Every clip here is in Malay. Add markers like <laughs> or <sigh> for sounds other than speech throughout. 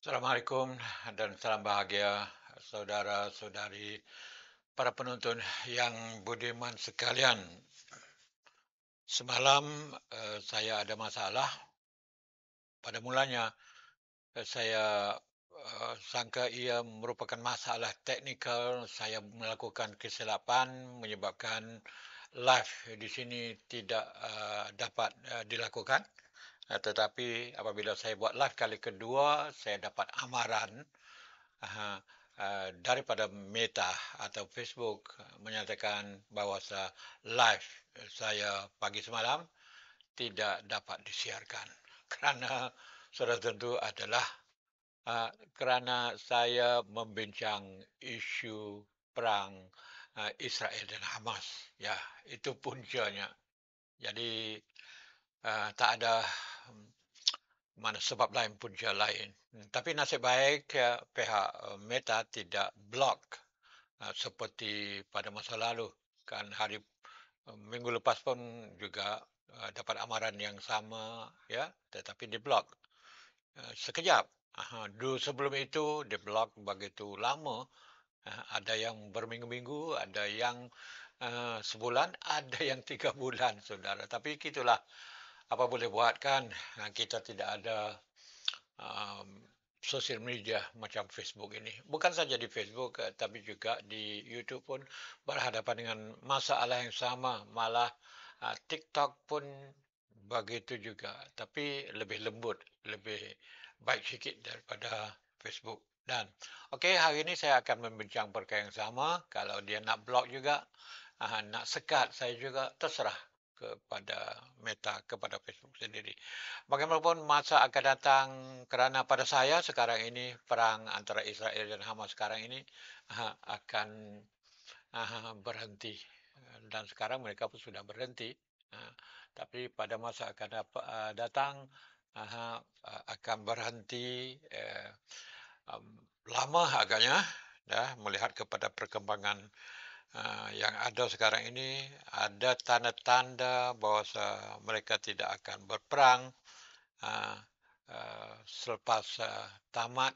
Assalamualaikum dan salam bahagia saudara-saudari para penonton yang budiman sekalian. Semalam eh, saya ada masalah. Pada mulanya eh, saya eh, sangka ia merupakan masalah teknikal. Saya melakukan kesilapan menyebabkan live di sini tidak dapat dilakukan. Eh, tetapi apabila saya buat live kali kedua, saya dapat amaran uh, uh, daripada Meta atau Facebook menyatakan bahawa live saya pagi semalam tidak dapat disiarkan <laughs> kerana sudah tentu adalah uh, kerana saya membincang isu perang uh, Israel dan Hamas. Ya, itu puncanya. Jadi uh, tak ada mana sebab lain punca lain. Tapi nasib baik ya pihak eh, Meta tidak blok eh, seperti pada masa lalu. Kan hari eh, minggu lepas pun juga dapat amaran yang sama ya, tetapi di blok sekejap. Aha, dulu sebelum itu di blok begitu lama. ada yang berminggu-minggu, ada yang uh, sebulan, <laughs> ada yang tiga bulan, saudara. Tapi itulah apa boleh buat kan ha, kita tidak ada um, sosial media macam Facebook ini. Bukan saja di Facebook eh, tapi juga di YouTube pun berhadapan dengan masalah yang sama. Malah uh, TikTok pun begitu juga tapi lebih lembut, lebih baik sedikit daripada Facebook. Dan okay, hari ini saya akan membincang perkara yang sama. Kalau dia nak blog juga, uh, nak sekat saya juga terserah kepada Meta, kepada Facebook sendiri. Bagaimanapun masa akan datang kerana pada saya sekarang ini perang antara Israel dan Hamas sekarang ini akan berhenti dan sekarang mereka pun sudah berhenti. Tapi pada masa akan ah, datang akan berhenti eh, lama agaknya dah melihat kepada perkembangan Ah, yang ada sekarang ini ada tanda-tanda bahawa mereka tidak akan berperang ah, ah, selepas tamat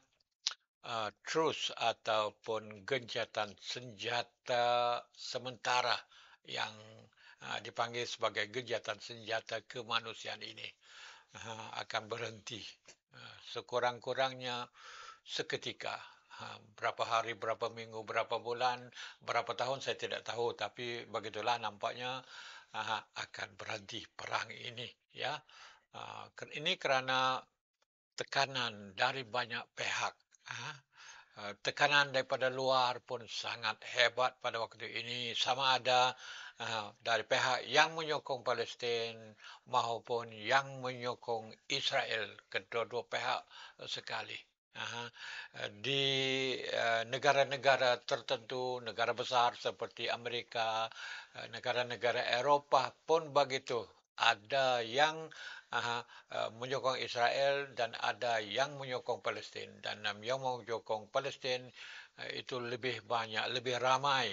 uh, truce ataupun gencatan senjata sementara yang dipanggil sebagai gencatan senjata kemanusiaan ini akan berhenti sekurang-kurangnya seketika Ha, berapa hari, berapa minggu, berapa bulan, berapa tahun saya tidak tahu tapi begitulah nampaknya ha, akan berhenti perang ini ya. Ha, ini kerana tekanan dari banyak pihak. tekanan daripada luar pun sangat hebat pada waktu ini sama ada dari pihak yang menyokong Palestin maupun yang menyokong Israel kedua-dua pihak sekali. Eh, di eh, negara-negara tertentu, negara besar seperti Amerika, eh, negara-negara Eropah pun begitu. Ada yang menyokong Israel dan ada yang menyokong Palestin dan yang menyokong Palestin itu lebih banyak, lebih ramai.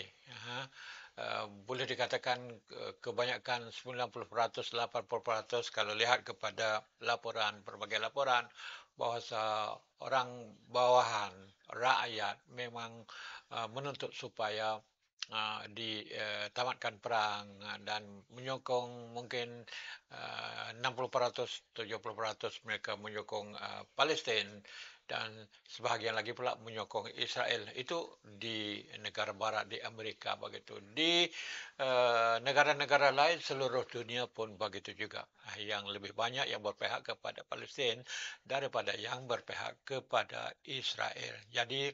Uh, boleh dikatakan kebanyakan 90% 80% kalau lihat kepada laporan berbagai laporan bahasa orang bawahan rakyat memang uh, menuntut supaya uh, di uh, tamatkan perang ah, dan menyokong mungkin uh, 60% 70% mereka menyokong uh, Palestin dan sebahagian lagi pula menyokong Israel itu di negara barat di Amerika begitu di eh, negara-negara uh, lain seluruh dunia pun begitu juga yang lebih banyak yang berpihak kepada Palestin daripada yang berpihak kepada Israel jadi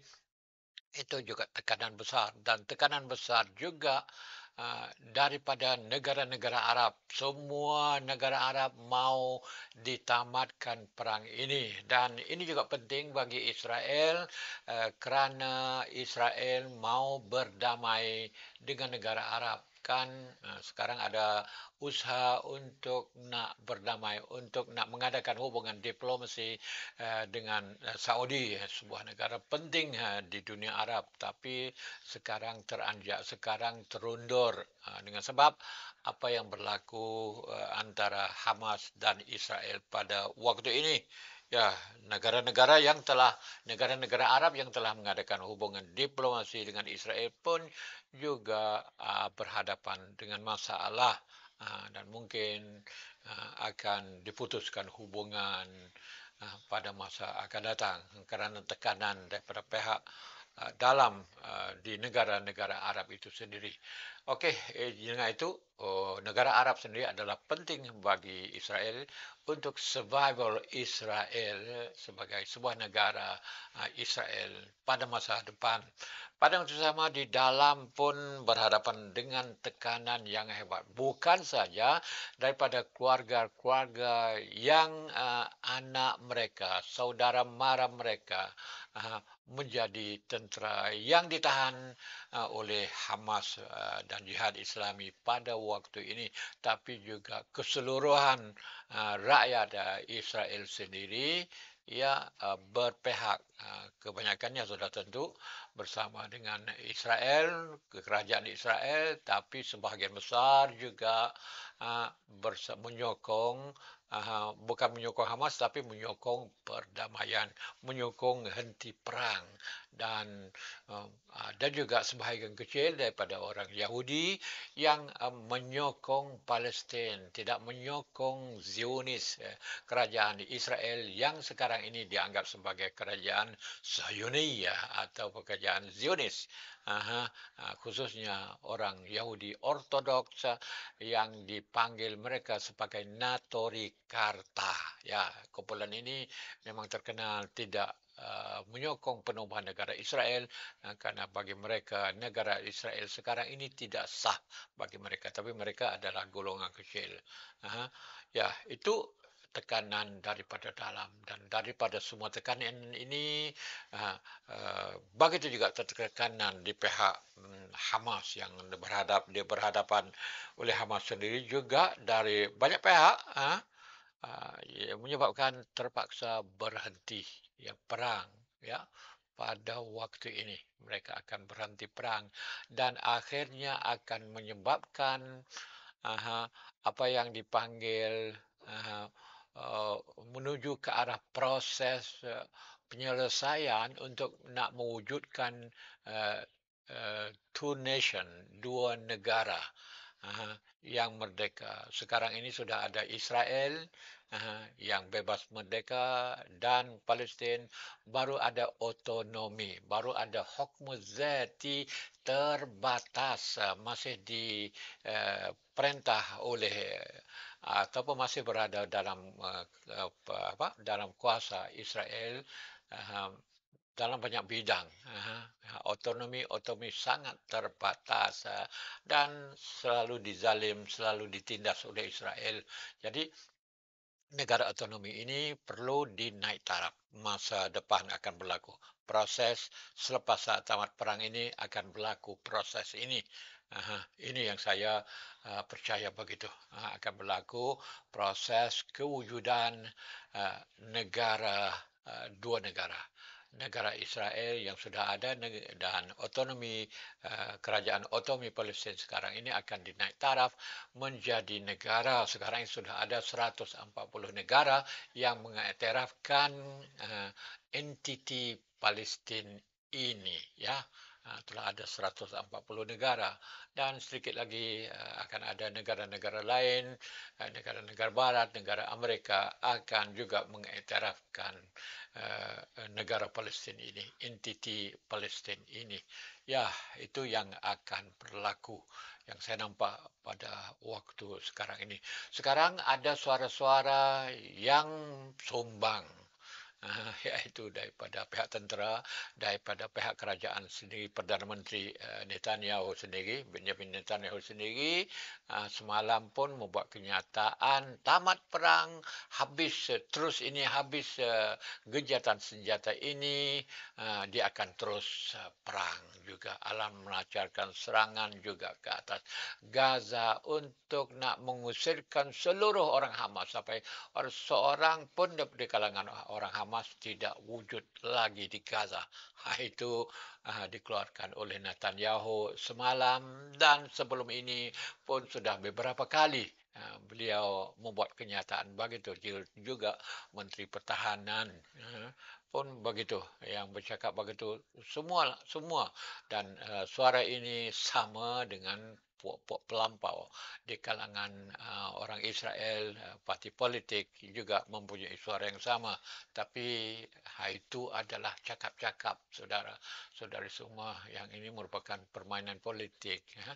itu juga tekanan besar dan tekanan besar juga uh, daripada negara-negara Arab. Semua negara Arab mau ditamatkan perang ini dan ini juga penting bagi Israel uh, kerana Israel mau berdamai dengan negara Arab kan eh, sekarang ada usaha untuk nak berdamai, untuk nak mengadakan hubungan diplomasi eh, dengan eh, Saudi, eh, sebuah negara penting di dunia Arab. Tapi sekarang teranjak, sekarang terundur dengan sebab apa yang berlaku antara Hamas dan Israel pada waktu ini. Ya, negara-negara yang telah negara-negara Arab yang telah mengadakan hubungan diplomasi dengan Israel pun juga uh, berhadapan dengan masalah Ah, dan mungkin ah, akan diputuskan hubungan ah, pada masa akan datang kerana tekanan daripada pihak dalam di negara-negara Arab itu sendiri. Okey, eh, dengan itu oh, negara Arab sendiri adalah penting bagi Israel untuk survival Israel sebagai sebuah negara ah, Israel pada masa depan. Pada waktu sama di dalam pun berhadapan dengan tekanan yang hebat. Bukan saja daripada keluarga-keluarga yang uh, anak mereka, saudara mara mereka uh, menjadi tentera yang ditahan Uh, oleh Hamas uh, dan Jihad Islami pada waktu ini tapi juga keseluruhan uh, rakyat Israel sendiri ia berpihak kebanyakannya sudah tentu bersama dengan Israel kerajaan Israel tapi sebahagian besar juga menyokong bukan menyokong Hamas tapi menyokong perdamaian menyokong henti perang dan um, ada ah, juga sebahagian kecil daripada orang Yahudi yang um, menyokong Palestin tidak menyokong Zionis eh, kerajaan Israel yang sekarang ini dianggap sebagai kerajaan Zioni ya, atau kerajaan Zionis Aha, ah, khususnya orang Yahudi Ortodoks eh, yang dipanggil mereka sebagai Natori Karta. Ya, kumpulan ini memang terkenal tidak Uh, menyokong penubuhan negara Israel uh, kerana bagi mereka negara Israel sekarang ini tidak sah bagi mereka tapi mereka adalah golongan kecil. ya, itu tekanan daripada dalam dan daripada semua tekanan ini uh, begitu juga tekanan di pihak hmm, Hamas yang berhadap dia berhadapan oleh Hamas sendiri juga dari banyak pihak uh, menyebabkan terpaksa berhenti yang perang ya pada waktu ini mereka akan berhenti perang dan akhirnya akan menyebabkan aha, apa yang dipanggil aha, eh, menuju ke arah proses eh, penyelesaian untuk nak mewujudkan eh, two nation dua negara yang merdeka sekarang ini sudah ada Israel yang bebas merdeka dan Palestin baru ada otonomi baru ada hukum zati terbatas eh, masih di eh, perintah oleh eh, atau masih berada dalam apa dalam kuasa Israel dalam banyak bidang otonomi otonomi sangat terbatas dan selalu dizalim selalu ditindas oleh Israel jadi negara otonomi ini perlu dinaik taraf masa depan akan berlaku proses selepas saat tamat perang ini akan berlaku proses ini Aha, ini yang saya uh, percaya begitu uh, akan berlaku proses kewujudan uh, negara uh, dua negara negara Israel yang sudah ada dan otonomi eh, kerajaan otonomi Palestin sekarang ini akan dinaik taraf menjadi negara sekarang ini sudah ada 140 negara yang mengiktirafkan eh, entiti Palestin ini ya Ha, telah ada 140 negara dan sedikit lagi eh, akan ada negara-negara lain, eh, negara-negara barat, negara Amerika akan juga mengiktirafkan eh, negara Palestin ini, entiti Palestin ini. Ya, itu yang akan berlaku yang saya nampak pada waktu sekarang ini. Sekarang ada suara-suara yang sumbang uh, <laughs> iaitu daripada pihak tentera, daripada pihak kerajaan sendiri, Perdana Menteri uh, Netanyahu sendiri, Benjamin Netanyahu sendiri, uh, semalam pun membuat kenyataan tamat perang, habis uh, terus ini, habis uh, gejatan senjata ini, uh, dia akan terus uh, perang juga. Alam melancarkan serangan juga ke atas Gaza untuk nak mengusirkan seluruh orang Hamas sampai orang, seorang pun di, kalangan orang Hamas Hamas tidak wujud lagi di Gaza. Ha, itu uh, dikeluarkan oleh Netanyahu semalam dan sebelum ini pun sudah beberapa kali uh, beliau membuat kenyataan begitu. Juga Menteri Pertahanan uh, pun begitu yang bercakap begitu semua semua dan uh, suara ini sama dengan puak-puak pelampau di kalangan uh, orang Israel, uh, parti politik juga mempunyai suara yang sama. Tapi uh, itu adalah cakap-cakap, saudara. saudari semua yang ini merupakan permainan politik. Ya,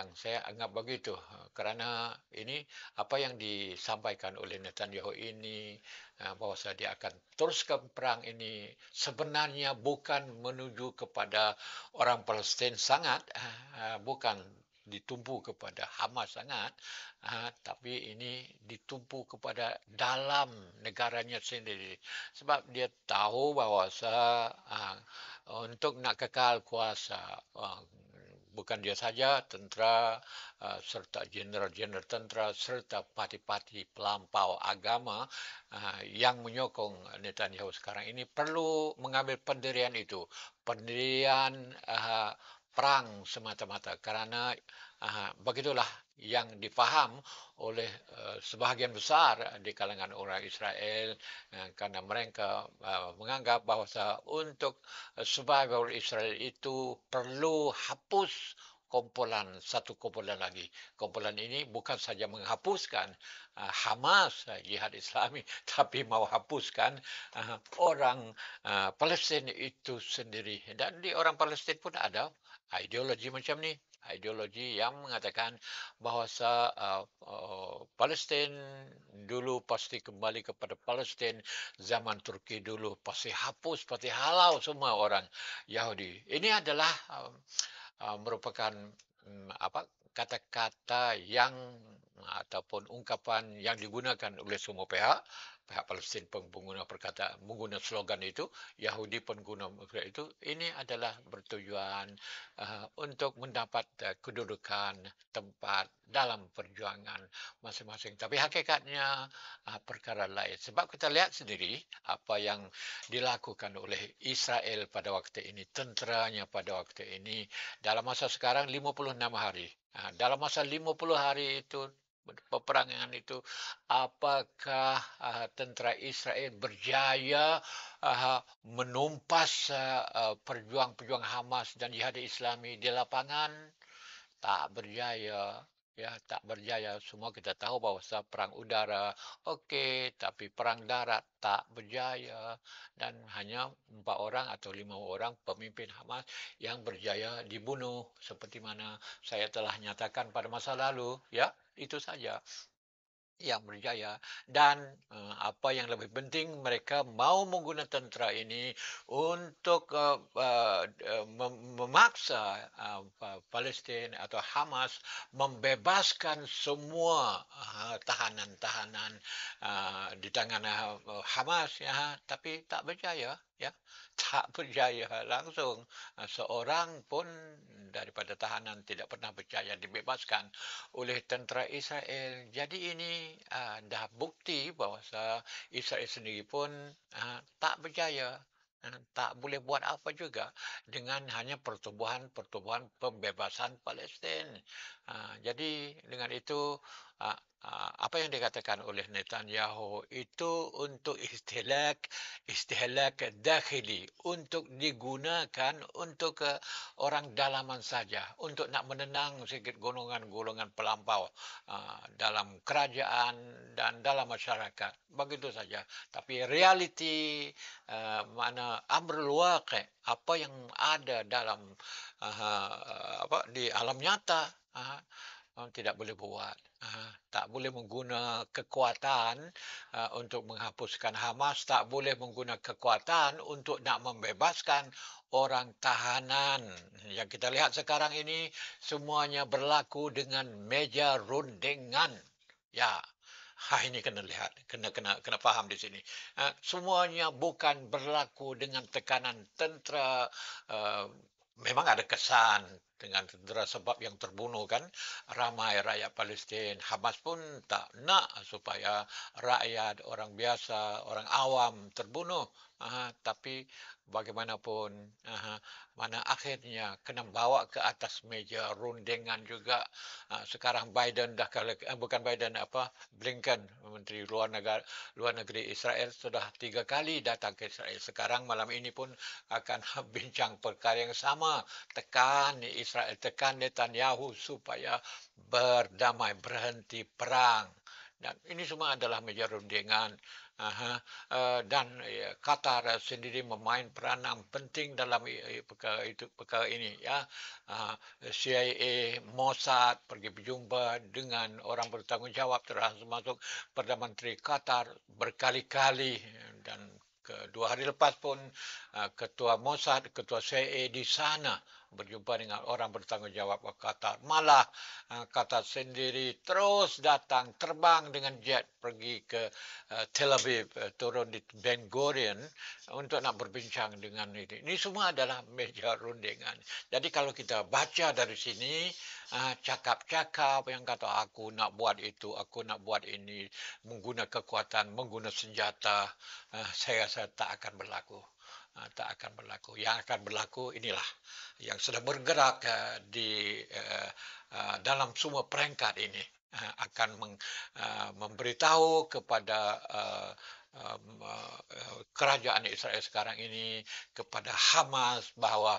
yang saya anggap begitu. Uh, kerana ini apa yang disampaikan oleh Netanyahu ini, bahawa dia akan teruskan perang ini sebenarnya bukan menuju kepada orang Palestin sangat bukan ditumpu kepada Hamas sangat ha, tapi ini ditumpu kepada dalam negaranya sendiri sebab dia tahu bahawa ha, untuk nak kekal kuasa ha, bukan dia saja tentera ha, serta jeneral-jeneral tentera serta parti-parti pelampau agama ha, yang menyokong Netanyahu sekarang ini perlu mengambil pendirian itu pendirian ha, perang semata-mata kerana uh, begitulah yang difaham oleh uh, sebahagian besar di kalangan orang Israel uh, kerana mereka uh, menganggap bahawa untuk survival Israel itu perlu hapus kumpulan satu kumpulan lagi kumpulan ini bukan saja menghapuskan uh, Hamas uh, jihad Islami <laughs> tapi mau hapuskan uh, orang uh, Palestin itu sendiri dan di orang Palestin pun ada ideologi macam ni ideologi yang mengatakan bahawa uh, uh, Palestin dulu pasti kembali kepada Palestin zaman Turki dulu pasti hapus pasti halau semua orang Yahudi ini adalah uh, uh, merupakan um, apa kata-kata yang ataupun ungkapan yang digunakan oleh semua pihak pihak Palestin pun mengguna perkata mengguna slogan itu Yahudi pun guna perkata itu ini adalah bertujuan uh, untuk mendapat uh, kedudukan tempat dalam perjuangan masing-masing tapi hakikatnya uh, perkara lain sebab kita lihat sendiri apa yang dilakukan oleh Israel pada waktu ini tenteranya pada waktu ini dalam masa sekarang 56 hari uh, dalam masa 50 hari itu peperangan itu apakah uh, tentera Israel berjaya uh, menumpas ah, perjuang-perjuang uh, Hamas dan Jihad Islami di lapangan tak berjaya ya tak berjaya semua kita tahu bahawa perang udara okey tapi perang darat tak berjaya dan hanya empat orang atau lima orang pemimpin Hamas yang berjaya dibunuh seperti mana saya telah nyatakan pada masa lalu ya itu saja yang berjaya dan uh, apa yang lebih penting mereka mau menggunakan tentera ini untuk uh, uh, mem- memaksa uh, Palestin atau Hamas membebaskan semua uh, tahanan-tahanan uh, di tangan uh, Hamas ya tapi tak berjaya ya tak berjaya langsung eh, seorang pun daripada tahanan tidak pernah berjaya dibebaskan oleh tentera Israel jadi ini uh, dah bukti bahawa Israel sendiri pun uh, tak berjaya tak boleh buat apa juga dengan hanya pertumbuhan-pertumbuhan pembebasan Palestin. jadi dengan itu apa yang dikatakan oleh Netanyahu itu untuk istilah istilah dahili untuk digunakan untuk ke orang dalaman saja untuk nak menenang sedikit golongan-golongan pelampau dalam kerajaan dan dalam masyarakat begitu saja tapi realiti mana amrul waqi apa yang ada dalam apa di alam nyata Ah, tidak boleh buat. Ah, tak boleh menggunakan kekuatan ah, untuk menghapuskan Hamas. Tak boleh menggunakan kekuatan untuk nak membebaskan orang tahanan. Yang kita lihat sekarang ini semuanya berlaku dengan meja rundingan. Ya, Ha, ini kena lihat, kena kena kena faham di sini. Ha, semuanya bukan berlaku dengan tekanan tentera. Uh, memang ada kesan dengan tentera sebab yang terbunuh kan ramai rakyat Palestin. Hamas pun tak nak supaya rakyat orang biasa, orang awam terbunuh. Aha, tapi bagaimanapun aha, mana akhirnya kena bawa ke atas meja rundingan juga aha, sekarang Biden dah kala, eh, bukan Biden apa Blinken menteri luar negara luar negeri Israel sudah tiga kali datang ke Israel sekarang malam ini pun akan <laughs> bincang perkara yang sama tekan Israel tekan Netanyahu supaya berdamai, berhenti perang. Dan ini semua adalah meja rundingan. Aha. Eh, dan ya, Qatar sendiri memain peranan penting dalam perkara, itu, perkara ini. Ya. Ah, CIA, Mossad pergi berjumpa dengan orang bertanggungjawab termasuk Perdana Menteri Qatar berkali-kali dan dua hari lepas pun ah, ketua Mossad, ketua CIA di sana berjumpa dengan orang bertanggungjawab Qatar. Malah ah, kata sendiri terus datang terbang dengan jet pergi ke eh, Tel Aviv eh, turun di Ben Gurion untuk nak berbincang dengan ini. Ini semua adalah meja rundingan. Jadi kalau kita baca dari sini ah, cakap-cakap yang kata aku nak buat itu, aku nak buat ini menggunakan kekuatan, menggunakan senjata, ah, saya rasa tak akan berlaku. Ah, tak akan berlaku. Yang akan berlaku inilah yang sedang bergerak ah, di eh, ah, dalam semua peringkat ini akan memberitahu kepada kerajaan Israel sekarang ini kepada Hamas bahawa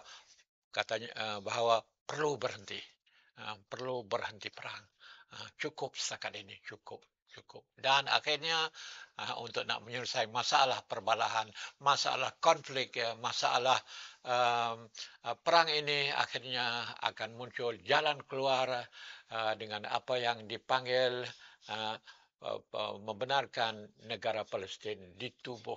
katanya bahawa perlu berhenti perlu berhenti perang cukup setakat ini cukup cukup. Dan akhirnya ah, untuk nak menyelesaikan masalah perbalahan, masalah konflik, ya, masalah um, ah, perang ini akhirnya akan muncul jalan keluar ah, dengan apa yang dipanggil membenarkan negara Palestin ditubuh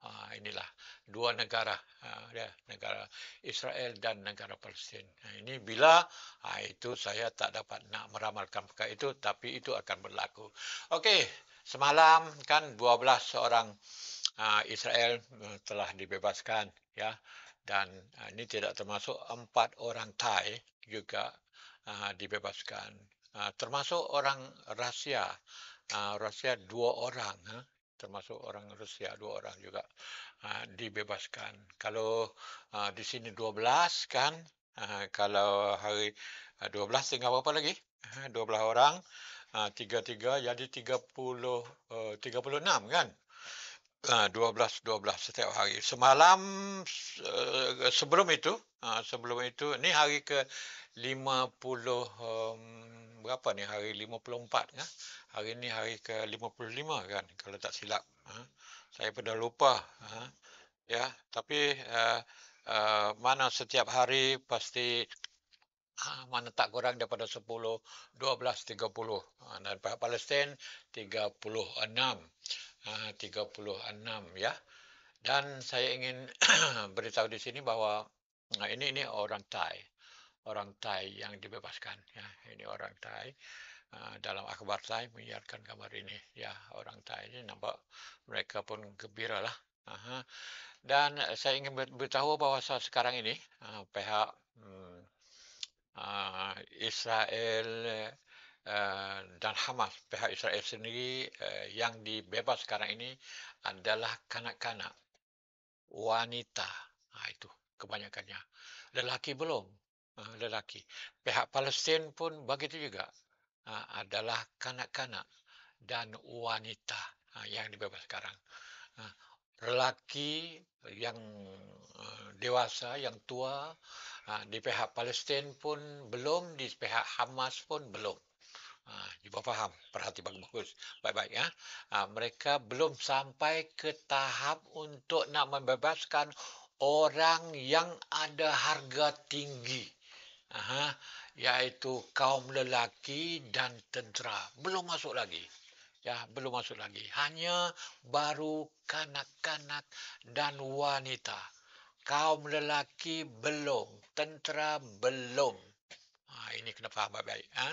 Ah, inilah dua negara ah, ya negara Israel dan negara Palestin. Ini bila ah, itu saya tak dapat nak meramalkan perkara itu tapi itu akan berlaku. Okey, semalam kan 12 orang Israel eh, telah dibebaskan ya dan ini tidak termasuk empat orang Thai juga dibebaskan. termasuk orang Rusia. Rusia dua orang termasuk orang Rusia dua orang juga uh, dibebaskan. Kalau uh, di sini 12 kan, uh, kalau hari uh, 12 tinggal berapa lagi? Uh, 12 orang, uh, 33 jadi 30, uh, 36 kan? Uh, 12-12 setiap hari. Semalam uh, sebelum itu, uh, sebelum itu, ni hari ke 50 um, berapa ni hari 54 ya? Hari ni hari ke 55 kan kalau tak silap. Ha? Saya pada lupa. Ha? Ya, tapi uh, uh, mana setiap hari pasti uh, mana tak kurang daripada 10, 12, 30. Uh, dan pihak Palestin 36. Uh, 36 ya. Dan saya ingin <clears throat> beritahu di sini bahawa uh, ini ini orang Thai. Uh, orang Thai yang dibebaskan. Ya, ini orang Thai uh, dalam akhbar Thai menyiarkan gambar ini. Ya, orang Thai ini nampak mereka pun gembira lah. Uh-huh. Dan saya ingin beritahu bahawa sekarang ini uh, pihak um, uh, Israel uh, dan Hamas, pihak Israel sendiri uh, yang dibebas sekarang ini adalah kanak-kanak, wanita. Ha, itu kebanyakannya. Lelaki belum. Eh, lelaki. Pihak Palestin pun begitu juga ah, adalah kanak-kanak dan wanita ah, yang dibebaskan sekarang. Ah, lelaki yang eh, dewasa, yang tua di pihak Palestin pun belum, di pihak Hamas pun belum. Cuba faham, perhati bagus-bagus. Baik-baik ya. Mereka belum sampai ke tahap untuk nak membebaskan orang yang ada harga tinggi. Aha, iaitu kaum lelaki dan tentera. Belum masuk lagi. Ya, belum masuk lagi. Hanya baru kanak-kanak dan wanita. Kaum lelaki belum, tentera belum. Ha, ini kena faham baik-baik. Ha?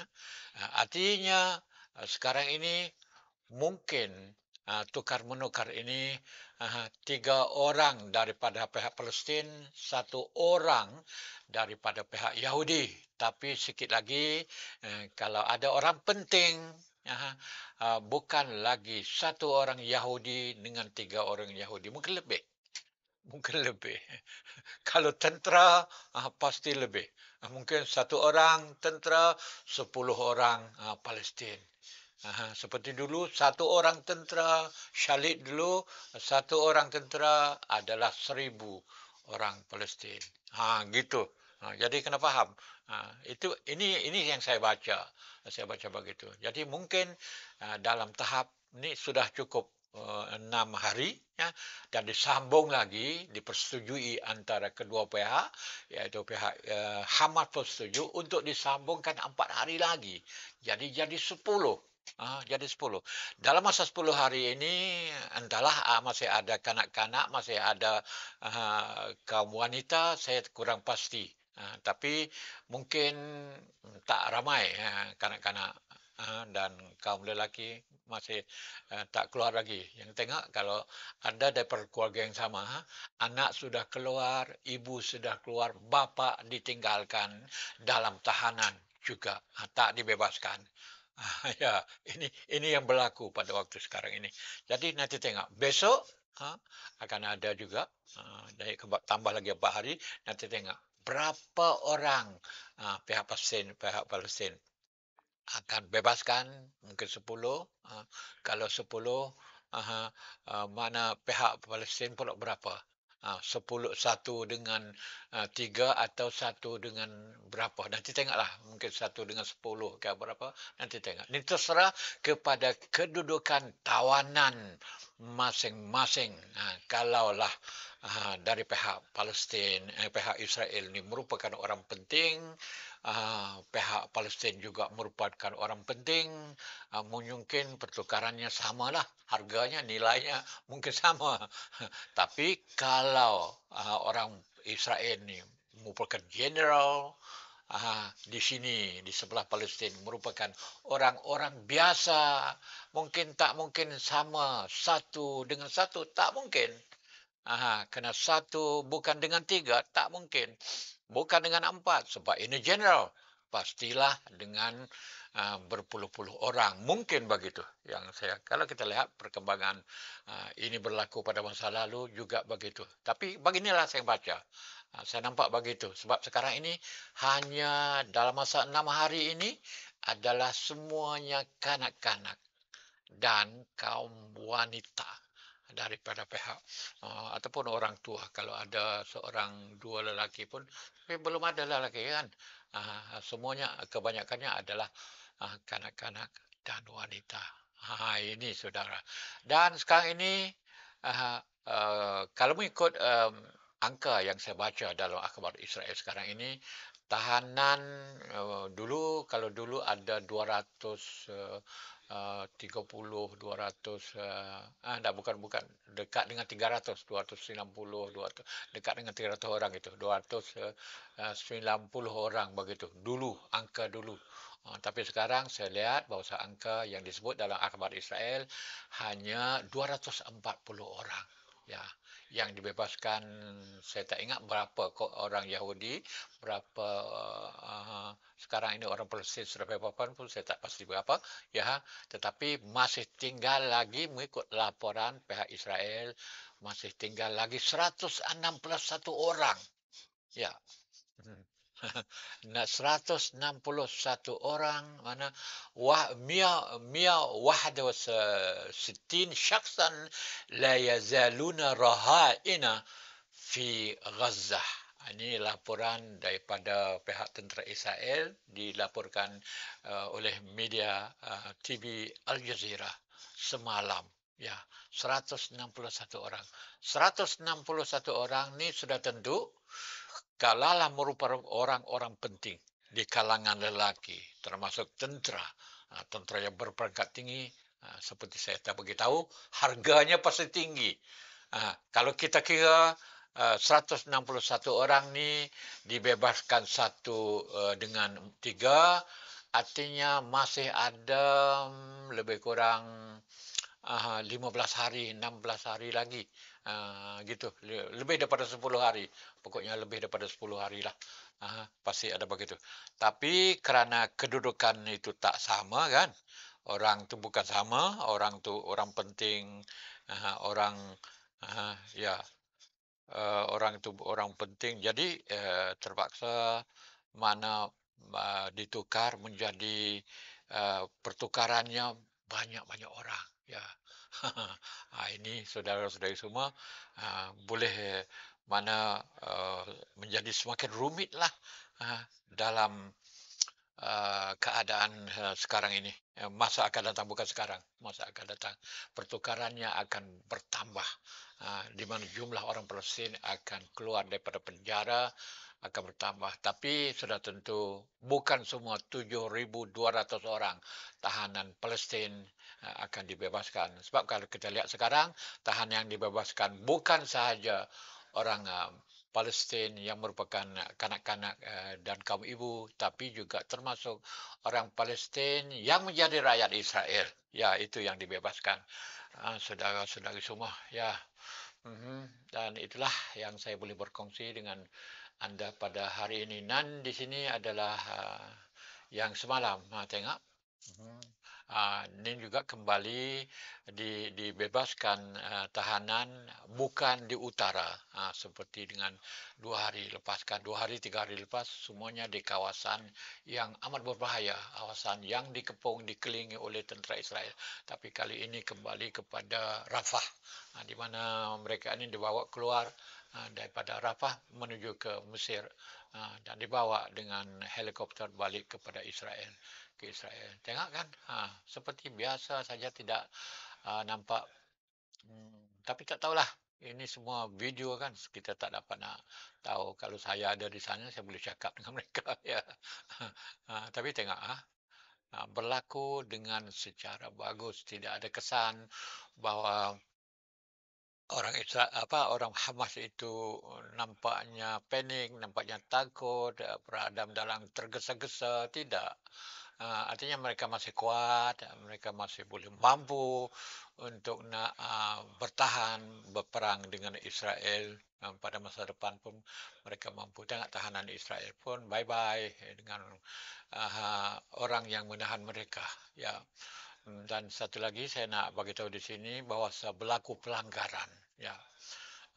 Artinya sekarang ini mungkin Ah, tukar menukar ini tiga orang daripada pihak Palestin, satu orang daripada pihak Yahudi. Tapi sikit lagi eh, kalau ada orang penting ah, bukan lagi satu orang Yahudi dengan tiga orang Yahudi, mungkin lebih. Mungkin lebih. <laughs> Kalau tentera, ah, pasti lebih. Mungkin satu orang tentera, sepuluh orang Palestin. Aha, seperti dulu, satu orang tentera Syalit dulu, satu orang tentera adalah seribu orang Palestin. Ha, gitu. Ha, jadi kena faham. Ha, itu ini ini yang saya baca. Saya baca begitu. Jadi mungkin ha, dalam tahap ni sudah cukup e, enam hari ya, dan disambung lagi dipersetujui antara kedua pihak iaitu pihak uh, Hamas bersetuju untuk disambungkan empat hari lagi. Jadi jadi sepuluh Ah, jadi sepuluh Dalam masa sepuluh hari ini, entahlah ah, masih ada kanak-kanak, masih ada ah, kaum wanita, saya kurang pasti. Ah, tapi mungkin tak ramai ah, kanak-kanak ah, ah, dan kaum lelaki masih ah, tak keluar lagi. Yang tengok kalau ada daripada keluarga yang sama, ah, anak sudah keluar, ibu sudah keluar, bapa ditinggalkan dalam tahanan juga, ah, tak dibebaskan. Ah, ya, ini ini yang berlaku pada waktu sekarang ini. Jadi nanti tengok besok ha, akan ada juga ha, dari kebab tambah lagi empat hari. Nanti tengok berapa orang ha, pihak Palestin pihak Palestin akan bebaskan mungkin sepuluh ha. kalau sepuluh ha, mana pihak Palestin pula berapa Ah, sepuluh satu dengan ah, tiga uh, atau satu dengan berapa nanti tengoklah mungkin satu dengan sepuluh ke berapa nanti tengok ini terserah kepada kedudukan tawanan masing-masing ha, kalaulah ha, dari pihak Palestin eh, pihak Israel ni merupakan orang penting ha, pihak Palestin juga merupakan orang penting ha, mungkin pertukarannya sama lah, harganya nilainya mungkin sama <laughs> tapi kalau ha, orang Israel ni merupakan general ah, di sini di sebelah Palestin merupakan orang-orang biasa mungkin tak mungkin sama satu dengan satu tak mungkin ah, kena satu bukan dengan tiga tak mungkin bukan dengan empat sebab ini general pastilah dengan uh, berpuluh-puluh orang mungkin begitu yang saya kalau kita lihat perkembangan uh, ini berlaku pada masa lalu juga begitu tapi beginilah saya baca Ha, saya nampak begitu. Sebab sekarang ini hanya dalam masa enam hari ini adalah semuanya kanak-kanak dan kaum wanita daripada pihak ha, ataupun orang tua kalau ada seorang dua lelaki pun tapi belum ada lelaki kan ha, semuanya kebanyakannya adalah kanak-kanak dan wanita ha, ini saudara dan sekarang ini uh, uh, kalau mengikut um, angka yang saya baca dalam akhbar Israel sekarang ini tahanan uh, dulu kalau dulu ada 230 200 uh, ah tak bukan bukan dekat dengan 300 260 200 dekat dengan 300 orang itu 290 eh, eh, orang begitu dulu angka dulu Uh, tapi sekarang saya lihat bahawa angka yang disebut dalam akhbar Israel hanya 240 orang. Ya. Yeah yang dibebaskan saya tak ingat berapa kok orang Yahudi berapa uh, sekarang ini orang Palestin sudah berapa pun saya tak pasti berapa ya tetapi masih tinggal lagi mengikut laporan pihak Israel masih tinggal lagi 161 orang ya hmm. 161 <laughs> orang mana wa mia mia wahda wa sittin syaksan la yazaluna rahaina fi Gaza. Ini laporan daripada pihak tentera Israel dilaporkan uh, oleh media uh, eh, TV Al Jazeera semalam. Ya, 161 orang. 161 orang ni sudah tentu Galalah merupakan orang-orang penting di kalangan lelaki, termasuk tentera. Ah, tentera yang berperangkat tinggi, ah, seperti saya tak beritahu, harganya pasti tinggi. Ah, kalau kita kira 161 orang ni dibebaskan satu dengan tiga, artinya masih ada mm, lebih kurang 15 hari, 16 hari lagi Ah, gitu lebih daripada 10 hari pokoknya lebih daripada 10 hari lah uh, pasti ada begitu tapi kerana kedudukan itu tak sama kan orang tu bukan sama orang tu orang penting uh, orang uh, ya uh, orang tu orang penting jadi uh, terpaksa mana uh, ditukar menjadi uh, pertukarannya banyak-banyak orang ya yeah ha, <laughs> ini saudara-saudari semua ah, boleh mana ah, menjadi semakin rumitlah ha, dalam keadaan sekarang ini masa akan datang bukan sekarang masa akan datang pertukarannya akan bertambah Ha, di mana jumlah orang Palestin akan keluar daripada penjara akan bertambah tapi sudah tentu bukan semua 7200 orang tahanan Palestin ha, akan dibebaskan sebab kalau kita lihat sekarang tahanan yang dibebaskan bukan sahaja orang ha, Palestin yang merupakan kanak-kanak dan kaum ibu tapi juga termasuk orang Palestin yang menjadi rakyat Israel ya itu yang dibebaskan saudara-saudari semua ya Mm-hmm. Dan itulah yang saya boleh berkongsi dengan anda pada hari ini. Nan di sini adalah uh, yang semalam. Ha, tengok. Mm-hmm ini ah, juga kembali di, dibebaskan uh, tahanan bukan di utara uh, seperti dengan dua hari lepaskan dua hari tiga hari lepas semuanya di kawasan yang amat berbahaya kawasan yang dikepung dikelilingi oleh tentera Israel tapi kali ini kembali kepada Rafah uh, di mana mereka ini dibawa keluar Ah, daripada Rafah menuju ke Mesir ah, dan dibawa dengan helikopter balik kepada Israel ke Israel. Tengok kan? Ha, seperti biasa saja tidak uh, nampak. Hmm, tapi tak tahulah. Ini semua video kan. Kita tak dapat nak tahu. Kalau saya ada di sana, saya boleh cakap dengan <laughs> mereka. ya. ha, tapi tengok. ah Ha, berlaku dengan secara bagus. Tidak ada kesan bahawa orang Israel apa orang Hamas itu nampaknya panik, nampaknya takut, eh, beradam dalam tergesa-gesa, tidak. Uh, artinya mereka masih kuat, mereka masih boleh mampu untuk nak uh, bertahan berperang dengan Israel uh, pada masa depan pun mereka mampu. Tengok tahanan Israel pun bye-bye dengan uh, orang yang menahan mereka. Ya. Yeah. Hmm, dan satu lagi saya nak bagi tahu di sini bahawa berlaku pelanggaran. Ya.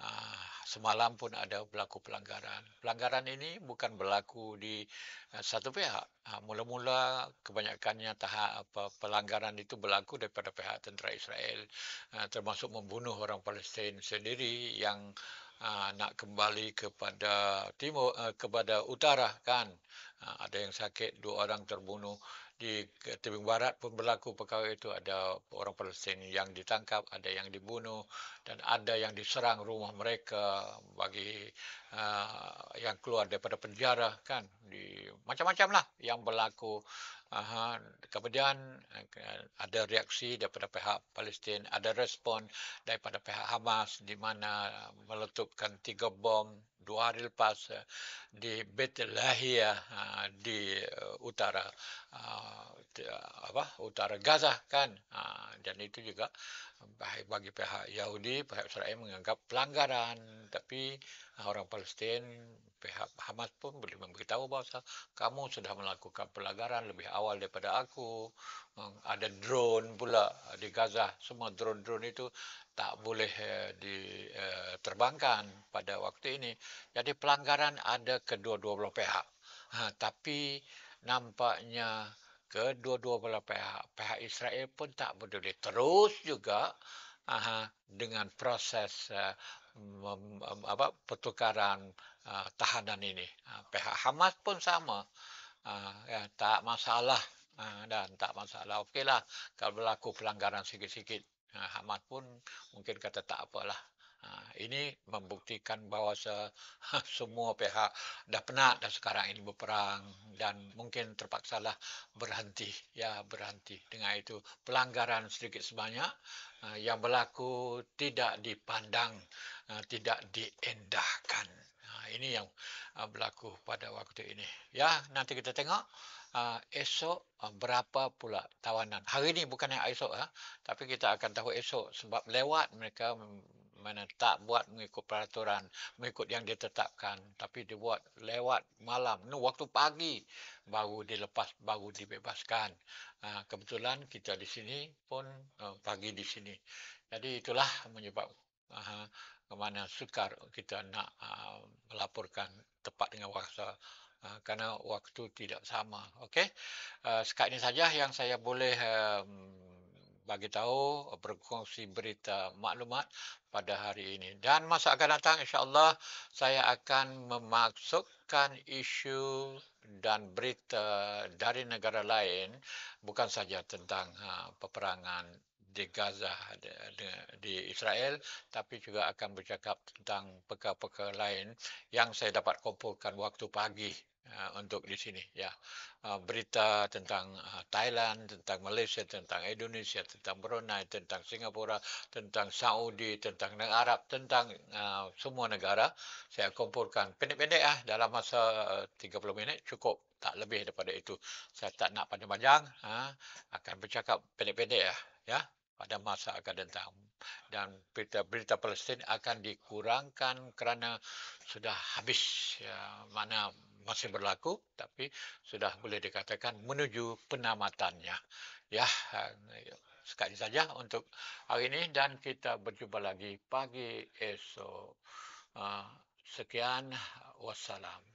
Uh, semalam pun ada berlaku pelanggaran. Pelanggaran ini bukan berlaku di uh, satu pihak. Uh, mula-mula kebanyakannya tahap apa pelanggaran itu berlaku daripada pihak tentera Israel uh, termasuk membunuh orang Palestin sendiri yang uh, nak kembali kepada timur uh, kepada utara kan. Uh, ada yang sakit, dua orang terbunuh di tebing barat pun berlaku perkara itu ada orang Palestin yang ditangkap ada yang dibunuh dan ada yang diserang rumah mereka bagi uh, yang keluar daripada penjara kan di macam-macam lah yang berlaku Aha, kemudian eh, ada reaksi daripada pihak Palestin, ada respon daripada pihak Hamas di mana meletupkan tiga bom dua hari lepas eh, di Bet Lahia di eh, utara ah, apa utara Gaza kan ah, dan itu juga bagi pihak Yahudi pihak Israel menganggap pelanggaran tapi eh, orang Palestin pihak Hamas pun boleh memberitahu bahawa kamu sudah melakukan pelanggaran lebih awal daripada aku eh, ada drone pula eh, di Gaza semua drone-drone itu tak boleh diterbangkan pada waktu ini jadi pelanggaran ada kedua-dua belah pihak ha, tapi nampaknya kedua-dua belah pihak, pihak Israel pun tak peduli. Terus juga aha, dengan proses uh, apa, pertukaran uh, tahanan ini. Uh, pihak Hamas pun sama. Uh, ya, tak masalah. Uh, dan tak masalah. Okeylah kalau berlaku pelanggaran sikit-sikit. Uh, Hamas pun mungkin kata tak apalah. Ha, ini membuktikan bahawa se- <laughs> semua pihak dah penat dan sekarang ini berperang dan mungkin terpaksa lah berhenti ya berhenti dengan itu pelanggaran sedikit sebanyak ha, yang berlaku tidak dipandang ha, tidak diendahkan ini yang berlaku pada waktu ini ya nanti kita tengok uh, esok berapa pula tawanan. Hari ini bukan yang esok ha? tapi kita akan tahu esok sebab lewat mereka mana tak buat mengikut peraturan, mengikut yang ditetapkan. Tapi dia buat lewat malam, no, waktu pagi baru dilepas, baru dibebaskan. Ha, kebetulan kita di sini pun ha, pagi di sini. Jadi itulah menyebab ha, ke mana sukar kita nak melaporkan tepat dengan waktu. karena waktu tidak sama. Okey. Sekarang ini saja yang saya boleh bagi tahu eh, berkongsi berita maklumat pada hari ini dan masa akan datang insyaallah saya akan memasukkan isu dan berita dari negara lain bukan saja tentang ha, peperangan di Gaza di Israel tapi juga akan bercakap tentang perkara-perkara lain yang saya dapat kumpulkan waktu pagi uh, untuk di sini ya uh, berita tentang uh, Thailand tentang Malaysia tentang Indonesia tentang Brunei tentang Singapura tentang Saudi tentang negara Arab tentang uh, semua negara saya kumpulkan pendek-pendek ah dalam masa uh, 30 minit cukup tak lebih daripada itu saya tak nak panjang-panjang ha? akan bercakap pendek-pendek ah ya pada masa akan datang dan berita berita Palestin akan dikurangkan kerana sudah habis ya, mana masih berlaku tapi sudah boleh dikatakan menuju penamatannya. Ya, sekali saja untuk hari ini dan kita berjumpa lagi pagi esok. Ah, sekian, wassalam.